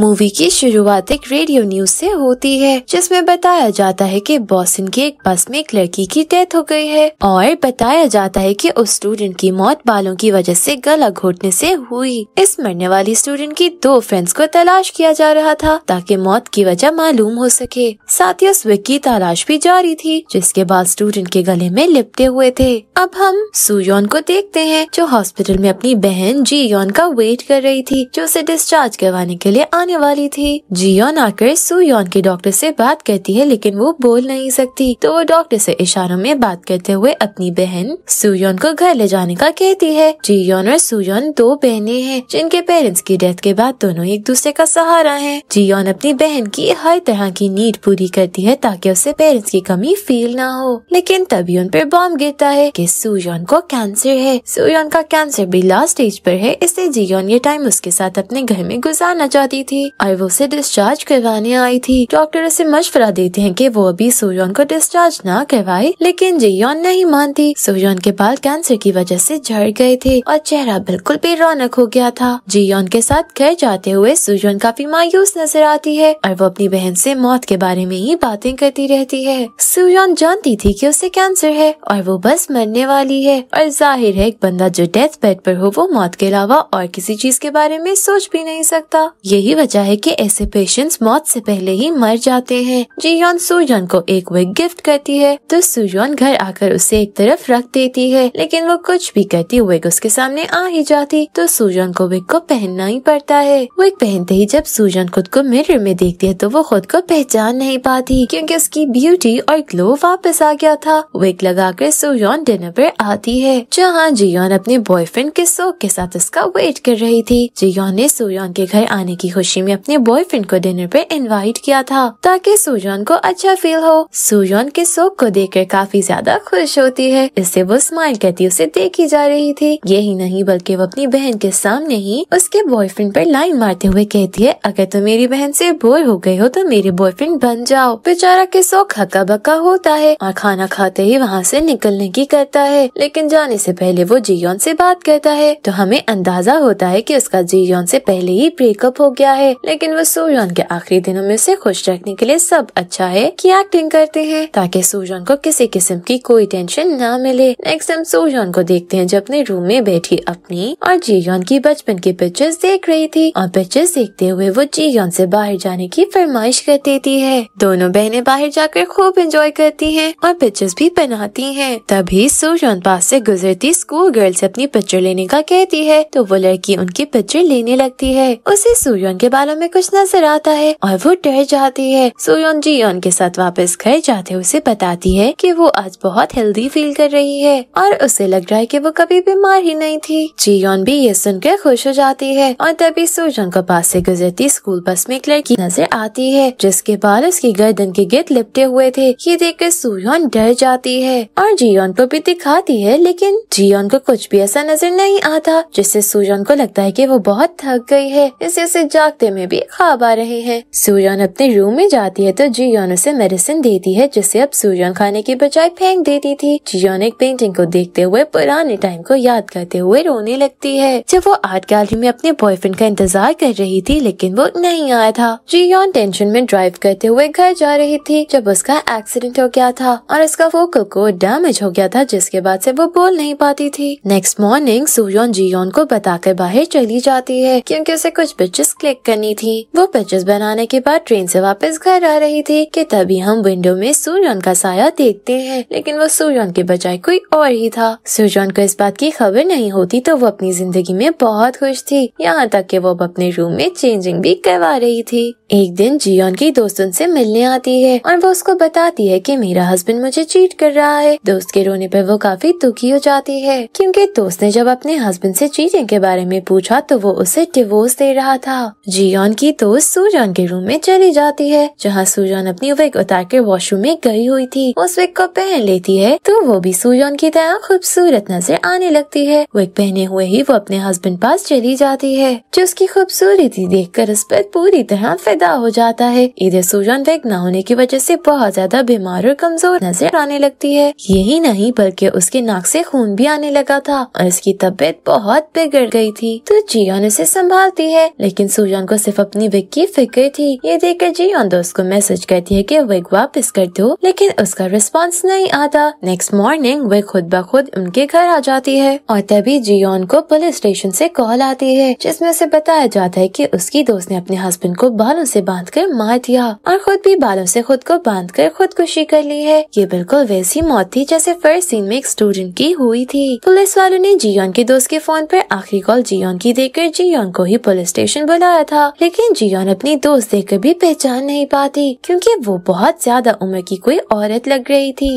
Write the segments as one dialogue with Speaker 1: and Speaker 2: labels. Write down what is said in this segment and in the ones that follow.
Speaker 1: Movie की शुरुआत एक रेडियो न्यूज से होती है जिसमें बताया जाता है कि बॉसन की एक बस में एक लड़की की डेथ हो गई है और बताया जाता है कि उस स्टूडेंट की मौत बालों की वजह से गला घोटने से हुई इस मरने वाली स्टूडेंट की दो फ्रेंड्स को तलाश किया जा रहा था ताकि मौत की वजह मालूम हो सके साथ ही उस विक की तलाश भी जारी थी जिसके बाद स्टूडेंट के गले में लिपटे हुए थे अब हम सुयोन को देखते है जो हॉस्पिटल में अपनी बहन जी योन का वेट कर रही थी जो उसे डिस्चार्ज करवाने के लिए आने वाली थी जियोन आकर सुयोन के डॉक्टर से बात करती है लेकिन वो बोल नहीं सकती तो वो डॉक्टर से इशारों में बात करते हुए अपनी बहन सुयोन को घर ले जाने का कहती है जियोन और सुयोन दो बहनें हैं जिनके पेरेंट्स की डेथ के बाद दोनों एक दूसरे का सहारा है जियोन अपनी बहन की हर तरह की नीड पूरी करती है ताकि उसे पेरेंट्स की कमी फील न हो लेकिन तभी उन पर बॉम्ब गिरता है की सुयोन को कैंसर है सुयोन का कैंसर भी लास्ट स्टेज पर है इसलिए जियोन ये टाइम उसके साथ अपने घर में गुजारना चाहती थी थी और वो उसे डिस्चार्ज करवाने आई थी डॉक्टर उसे मशवरा देते हैं कि वो अभी सोयोन को डिस्चार्ज ना करवाए लेकिन जियोन नहीं मानती सोयोन के बाल कैंसर की वजह से झड़ गए थे और चेहरा बिल्कुल भी रौनक हो गया था जियोन के साथ घर जाते हुए सुजोन काफी मायूस नजर आती है और वो अपनी बहन से मौत के बारे में ही बातें करती रहती है सुजोन जानती थी की उसे कैंसर है और वो बस मरने वाली है और जाहिर है एक बंदा जो डेथ बेड पर हो वो मौत के अलावा और किसी चीज के बारे में सोच भी नहीं सकता यही वजह वजह है कि ऐसे पेशेंट्स मौत से पहले ही मर जाते हैं जीयोन हाँ, सुयोन को एक विग गिफ्ट करती है तो सुयोन घर आकर उसे एक तरफ रख देती है लेकिन वो कुछ भी करती विग उसके सामने आ ही जाती तो सुयोन को विग को पहनना ही पड़ता है विग पहनते ही जब सुयोन खुद को मिरर में देखती है तो वो खुद को पहचान नहीं पाती क्योंकि उसकी ब्यूटी और ग्लो वापस आ गया था विग कर सुयोन डिनर पर आती है जहाँ जियोन अपने बॉयफ्रेंड के शोक के साथ उसका वेट कर रही थी जियोन ने सुयोन के घर आने की खुशी खुशी में अपने बॉयफ्रेंड को डिनर पे इनवाइट किया था ताकि सुजन को अच्छा फील हो सुजन के शोक को देखकर काफी ज्यादा खुश होती है इससे वो स्माइल कहती उसे देखी जा रही थी यही नहीं बल्कि वो अपनी बहन के सामने ही उसके बॉयफ्रेंड पर लाइन मारते हुए कहती है अगर तुम तो मेरी बहन से बोर हो गयी हो तो मेरे बॉयफ्रेंड बन जाओ बेचारा के शोक हक्का बक्का होता है और खाना खाते ही वहाँ ऐसी निकलने की करता है लेकिन जाने ऐसी पहले वो जियोन ऐसी बात करता है तो हमें अंदाजा होता है की उसका जियोन ऐसी पहले ही ब्रेकअप हो गया है है लेकिन वो सोजन के आखिरी दिनों में उसे खुश रखने के लिए सब अच्छा है की एक्टिंग करते हैं ताकि सोजन को किसी किस्म की कोई टेंशन न मिले नेक्स्ट टाइम सोजन को देखते हैं जब अपने रूम में बैठी अपनी और जीयोन की बचपन की पिक्चर्स देख रही थी और पिक्चर्स देखते हुए वो जीयोन से बाहर जाने की फरमाइश कर देती है दोनों बहनें बाहर जाकर खूब एंजॉय करती हैं और पिक्चर्स भी बनाती हैं। तभी सोजन पास से गुजरती स्कूल गर्ल से अपनी पिक्चर लेने का कहती है तो वो लड़की उनकी पिक्चर लेने लगती है उसे सूर्यन के उसके बालों में कुछ नजर आता है और वो डर जाती है सोयोन जी योन के साथ वापस घर जाते उसे बताती है कि वो आज बहुत हेल्दी फील कर रही है और उसे लग रहा है कि वो कभी बीमार ही नहीं थी जियोन भी ये सुनकर खुश हो जाती है और तभी सोयोन को पास से गुजरती स्कूल बस में एक लड़की नजर आती है जिसके बाल उसकी गर्दन के गिर लिपटे हुए थे ये देख कर सोयोन डर जाती है और जियोन को भी दिखाती है लेकिन जियोन को कुछ भी ऐसा नजर नहीं आता जिससे सूजन को लगता है की वो बहुत थक गई है इसे उसे जाग रास्ते में भी खाब आ रहे हैं सूजन अपने रूम में जाती है तो जियोन उसे मेडिसिन देती है जिसे अब सूजन खाने की बजाय फेंक देती थी जियोन एक पेंटिंग को देखते हुए पुराने टाइम को याद करते हुए रोने लगती है जब वो आर्ट गैलरी में अपने बॉयफ्रेंड का इंतजार कर रही थी लेकिन वो नहीं आया था जियोन टेंशन में ड्राइव करते हुए घर जा रही थी जब उसका एक्सीडेंट हो गया था और उसका वोकल को डैमेज हो गया था जिसके बाद से वो बोल नहीं पाती थी नेक्स्ट मॉर्निंग सूर्यन जियोन को बताकर बाहर चली जाती है क्योंकि उसे कुछ बिचेस क्लिक करनी थी वो पिक्चर्स बनाने के बाद ट्रेन से वापस घर आ रही थी कि तभी हम विंडो में सूर्यन का साया देखते हैं लेकिन वो सूर्यन के बजाय कोई और ही था सूर्यन को इस बात की खबर नहीं होती तो वो अपनी जिंदगी में बहुत खुश थी यहाँ तक की वो अपने रूम में चेंजिंग भी करवा रही थी एक दिन जियोन की दोस्तों उनसे मिलने आती है और वो उसको बताती है कि मेरा हस्बैंड मुझे चीट कर रहा है दोस्त के रोने पर वो काफी दुखी हो जाती है क्योंकि दोस्त ने जब अपने हस्बैंड से चीटिंग के बारे में पूछा तो वो उसे डिवोर्स दे रहा था जियोन की दोस्त तो सूजान के रूम में चली जाती है जहाँ सूजान अपनी विग उतार के वॉशरूम में गई हुई थी उस विग को पहन लेती है तो वो भी सूजान की तरह खूबसूरत नजर आने लगती है विग पहने हुए ही वो अपने हस्बैंड पास चली जाती है जो उसकी खूबसूरती देख कर उस पर पूरी तरह फिदा हो जाता है इधर सूजान विग न होने की वजह से बहुत ज्यादा बीमार और कमजोर नजर आने लगती है यही नहीं बल्कि उसके नाक से खून भी आने लगा था और इसकी तबीयत बहुत बिगड़ गई थी तो जियान उसे संभालती है लेकिन सूजान को सिर्फ अपनी विग की फिक्र थी ये देख कर जी ऑन दोस्त को मैसेज करती है की विग वापस कर दो लेकिन उसका रिस्पॉन्स नहीं आता नेक्स्ट मॉर्निंग वे खुद ब खुद उनके घर आ जाती है और तभी जियोन को पुलिस स्टेशन से कॉल आती है जिसमें उसे बताया जाता है कि उसकी दोस्त ने अपने हस्बैंड को बालों से बांधकर मार दिया और खुद भी बालों से खुद को बांधकर खुदकुशी कर ली है ये बिल्कुल वैसी मौत थी जैसे फर्स्ट सीन में एक स्टूडेंट की हुई थी पुलिस वालों ने जियोन के दोस्त के फोन पर आखिरी कॉल जियोन की देकर जियोन को ही पुलिस स्टेशन बुलाया था था लेकिन जियोन अपनी दोस्त ऐसी कभी पहचान नहीं पाती क्योंकि वो बहुत ज्यादा उम्र की कोई औरत लग रही थी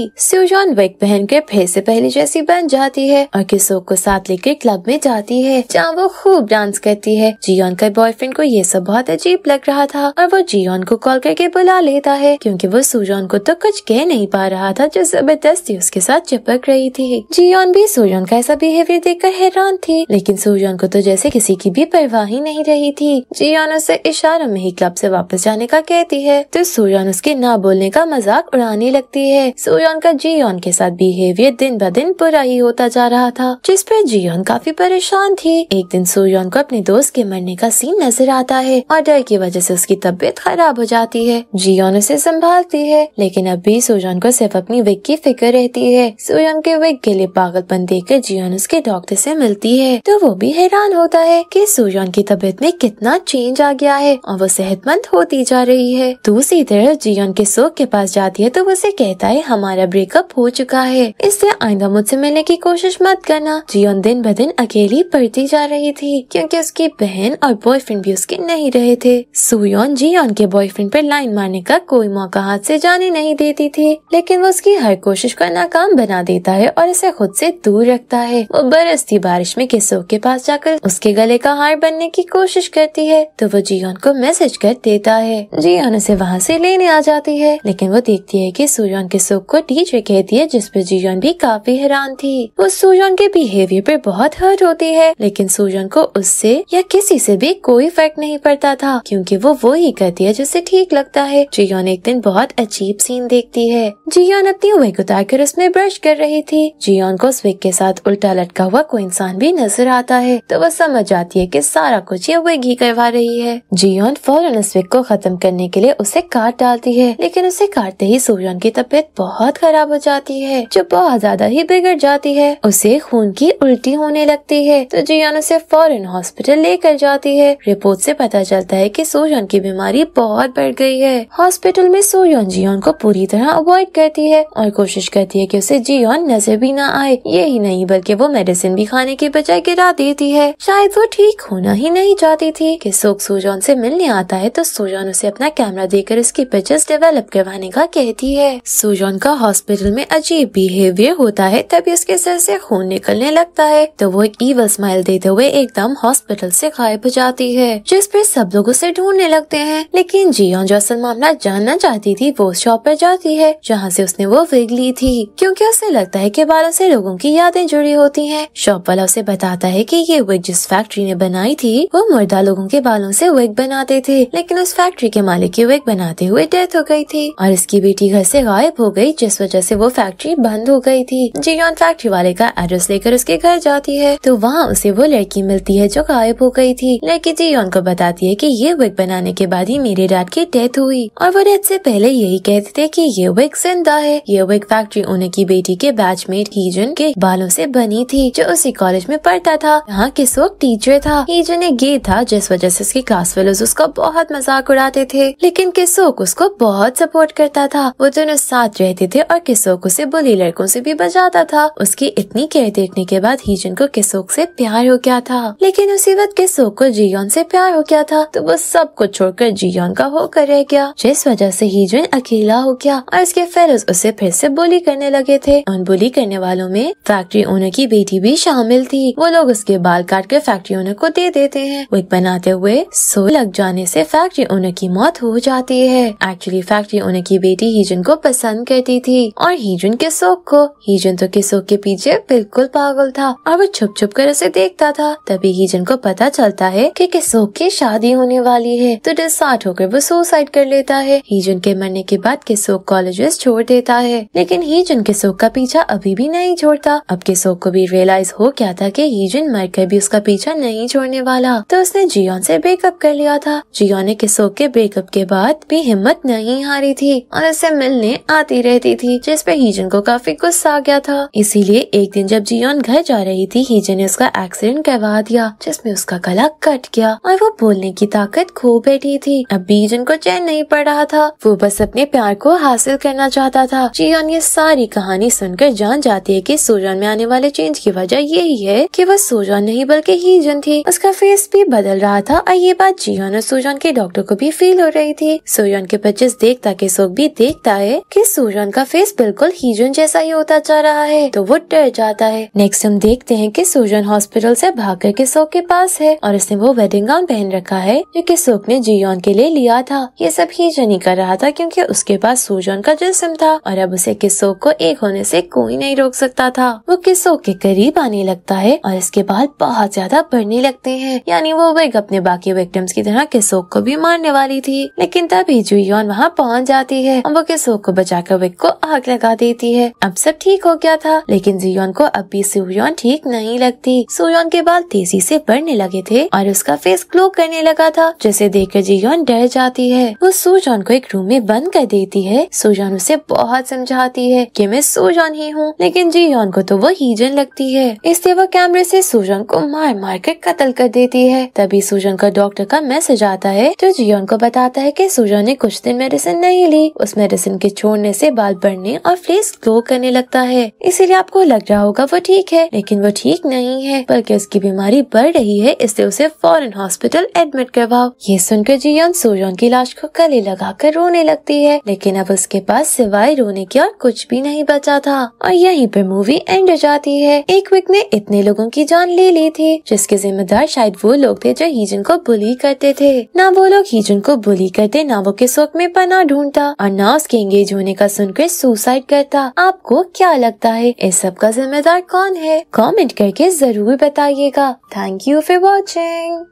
Speaker 1: वेग पहन कर फिर ऐसी पहले जैसी बन जाती है और किसो को साथ लेकर क्लब में जाती है जहाँ वो खूब डांस करती है जियोन का बॉयफ्रेंड को ये सब बहुत अजीब लग रहा था और वो जियोन को कॉल करके बुला लेता है क्योंकि वो सुजान को तो कुछ कह नहीं पा रहा था जो जबरदस्ती उसके साथ चिपक रही थी जियोन भी सुजान का ऐसा बिहेवियर देख हैरान थी लेकिन सुजान को तो जैसे किसी की भी परवाह ही नहीं रही थी शीराना से इशारा में ही क्लब से वापस जाने का कहती है तो सूर्यन उसके ना बोलने का मजाक उड़ाने लगती है सूर्यन का जियोन के साथ बिहेवियर दिन ब दिन बुरा ही होता जा रहा था जिस पर जियोन काफी परेशान थी एक दिन सूर्यन को अपने दोस्त के मरने का सीन नजर आता है और डर की वजह से उसकी तबीयत खराब हो जाती है जियोन उसे संभालती है लेकिन अब भी सूर्यन को सिर्फ अपनी विक की फिक्र रहती है सूर्यन के विक के लिए पागलपन देकर जियोन उसके डॉक्टर से मिलती है तो वो भी हैरान होता है कि सूर्यन की तबीयत में कितना चेंज चेंज आ गया है और वो सेहतमंद होती जा रही है दूसरी तरफ जियोन के सोख के पास जाती है तो उसे कहता है हमारा ब्रेकअप हो चुका है इससे आईंदा मुझसे मिलने की कोशिश मत करना जियोन दिन ब दिन अकेली पड़ती जा रही थी क्योंकि उसकी बहन और बॉयफ्रेंड भी उसके नहीं रहे थे सुयोन जियोन के बॉयफ्रेंड पर लाइन मारने का कोई मौका हाथ से जाने नहीं देती थी लेकिन वो उसकी हर कोशिश को नाकाम बना देता है और इसे खुद से दूर रखता है वो बरसती बारिश में किसो के पास जाकर उसके गले का हार बनने की कोशिश करती है है तो वो जियोन को मैसेज कर देता है जियोन उसे वहाँ से लेने आ जाती है लेकिन वो देखती है कि सुयोन के सुख को टीचर कहती है जिसपे जियोन भी काफी हैरान थी वो सुयोन के बिहेवियर पे बहुत हर्ट होती है लेकिन सुयोन को उससे या किसी से भी कोई फर्क नहीं पड़ता था क्योंकि वो वो ही करती है जिससे ठीक लगता है जियोन एक दिन बहुत अजीब सीन देखती है जियोन अपनी विग उतार कर उसमें ब्रश कर रही थी जियोन को उस विग के साथ उल्टा लटका हुआ कोई इंसान भी नजर आता है तो वो समझ जाती है की सारा कुछ ये विग ही करवा रही है जियोन फौरन उस विक को खत्म करने के लिए उसे काट डालती है लेकिन उसे काटते ही सोयोन की तबीयत बहुत खराब हो जाती है जो बहुत ज्यादा ही बिगड़ जाती है उसे खून की उल्टी होने लगती है तो जियोन उसे फौरन हॉस्पिटल लेकर जाती है रिपोर्ट ऐसी पता चलता है की सोयोन की बीमारी बहुत बढ़ गई है हॉस्पिटल में सोयोन जियोन को पूरी तरह अवॉइड करती है और कोशिश करती है की उसे जियोन नजर भी न आए यही नहीं बल्कि वो मेडिसिन भी खाने के बजाय गिरा देती है शायद वो ठीक होना ही नहीं चाहती थी कि सोक सुजान से मिलने आता है तो सुजान उसे अपना कैमरा देकर उसकी पिक्चर्स डेवलप करवाने का कहती है सुजान का हॉस्पिटल में अजीब बिहेवियर होता है तभी उसके सर से खून निकलने लगता है तो वो एक ईवल स्माइल देते हुए एकदम हॉस्पिटल से गायब हो जाती है जिस पर सब लोग उसे ढूंढने लगते है लेकिन जियोन जो असल मामला जानना चाहती थी वो शॉप पर जाती है जहाँ से उसने वो वेग ली थी क्यूँकी उसे लगता है की बालों से लोगों की यादें जुड़ी होती है शॉप वाला उसे बताता है की ये वो जिस फैक्ट्री ने बनाई थी वो मुर्दा लोगों के बालों से विग बनाते थे लेकिन उस फैक्ट्री के मालिक की विग बनाते हुए डेथ हो गई थी और इसकी बेटी घर से गायब हो गई जिस वजह से वो फैक्ट्री बंद हो गई थी योन फैक्ट्री वाले का एड्रेस लेकर उसके घर जाती है तो वहाँ उसे वो लड़की मिलती है जो गायब हो गई थी लड़की योन को बताती है की ये विग बनाने के बाद ही मेरे डैड की डेथ हुई और वो डेथ से पहले यही कहते थे की ये विग जिंदा है ये विग फैक्ट्री की बेटी के बैचमेट हीजन के बालों से बनी थी जो उसी कॉलेज में पढ़ता था यहाँ किस वक्त टीचर था जो ने गे था जिस वजह ऐसी क्लासेस की क्लास फेलोज उसका बहुत मजाक उड़ाते थे लेकिन किसोक उसको बहुत सपोर्ट करता था वो दोनों साथ रहते थे और किसोक उसे बुली लड़कों से भी बचाता था उसकी इतनी केयर देखने के बाद हीजन को किसोक से प्यार हो गया था लेकिन उसी वक्त किसोक को जियोन से प्यार हो गया था तो वो सब कुछ छोड़कर जियोन का होकर रह गया जिस वजह से हीजन अकेला हो गया और उसके फेलोज उसे फिर से बुली करने लगे थे उन बुली करने वालों में फैक्ट्री ओनर की बेटी भी शामिल थी वो लोग उसके बाल काट कर फैक्ट्री ओनर को दे देते हैं वो एक बनाते हुए हुए सोए लग जाने से फैक्ट्री ओनर की मौत हो जाती है एक्चुअली फैक्ट्री ओनर की बेटी हिजुन को पसंद करती थी और हिजुन के शोक को हिजुन तो के शोक के पीछे बिल्कुल पागल था और वो छुप छुप कर उसे देखता था तभी हिजुन को पता चलता है कि किसोक की शादी होने वाली है तो डिसार्ट होकर वो सुसाइड कर लेता है हिजुन के मरने के बाद किसोक कॉलेज छोड़ देता है लेकिन के किशोक का पीछा अभी भी नहीं छोड़ता अब किसोक को भी रियलाइज हो गया था की हिजुन मर कर भी उसका पीछा नहीं छोड़ने वाला तो उसने जियोन से ब्रेकअप कर लिया था ने किसो के ब्रेकअप के बाद भी हिम्मत नहीं हारी थी और उसे मिलने आती रहती थी जिसपे हिजन को काफी गुस्सा आ गया था इसीलिए एक दिन जब जियोन घर जा रही थी हिजन ने उसका एक्सीडेंट करवा दिया जिसमे उसका गला कट गया और वो बोलने की ताकत खो बैठी थी अब बीजन को चैन नहीं पड़ रहा था वो बस अपने प्यार को हासिल करना चाहता था जियोन ये सारी कहानी सुनकर जान जाती है कि सोजान में आने वाले चेंज की वजह यही है कि वह सोजान नहीं बल्कि हीजन थी उसका फेस भी बदल रहा था और ये बात जियोन और सुजोन के डॉक्टर को भी फील हो रही थी सुयोन के पच्चीस देखता के सुख भी देखता है कि सुजोन का फेस बिल्कुल हीजोन जैसा ही होता जा रहा है तो वो डर जाता है नेक्स्ट हम देखते हैं कि सुजोन हॉस्पिटल से भाग के सोख के पास है और इसने वो वेडिंग गाउन पहन रखा है जो की सुख ने जियोन के लिए लिया था ये सब हीजन ही कर रहा था क्यूँकी उसके पास सुजोन का जिसम था और अब उसे किसोक को एक होने ऐसी कोई नहीं रोक सकता था वो किसोक के करीब आने लगता है और इसके बाद बहुत ज्यादा बढ़ने लगते है यानी वो वेग अपने बाकी विक्टिम्स की तरह किसोक को भी मारने वाली थी लेकिन तभी जुयोन वहाँ पहुँच जाती है और वो किसोक को बचा कर विक को आग लगा देती है अब सब ठीक हो गया था लेकिन जुयन को अब भी सुयोन ठीक नहीं लगती सुयोन के बाल तेजी से बढ़ने लगे थे और उसका फेस ग्लो करने लगा था जिसे देखकर जियोन डर जाती है वो सुजॉन को एक रूम में बंद कर देती है सुजॉन उसे बहुत समझाती है की मैं सुजॉन ही हूँ लेकिन जियोन को तो वो हीजन लगती है इसलिए वो कैमरे से सुजॉन को मार मार कर कत्ल कर देती है तभी सुजॉन अगर डॉक्टर का मैसेज आता है तो जियोन को बताता है कि सूजा ने कुछ दिन मेडिसिन नहीं ली उस मेडिसिन के छोड़ने से बाल बढ़ने और फेस ग्लो करने लगता है इसीलिए आपको लग रहा होगा वो ठीक है लेकिन वो ठीक नहीं है बल्कि उसकी बीमारी बढ़ रही है इसलिए उसे फॉरन हॉस्पिटल एडमिट करवाओ ये सुनकर जियोन सुजोन की लाश को गले कर रोने लगती है लेकिन अब उसके पास सिवाय रोने की और कुछ भी नहीं बचा था और यही पे मूवी एंड हो जाती है एक विक ने इतने लोगों की जान ले ली थी जिसके जिम्मेदार शायद वो लोग थे जो हिजन को को बुली करते थे ना वो लोग हिजुन को बुली करते ना वो किस वक्त में पना ढूंढता और ना उसके एंगेज होने का सुनकर सुसाइड करता आपको क्या लगता है इस सब का जिम्मेदार कौन है कमेंट करके जरूर बताइएगा थैंक यू फॉर वॉचिंग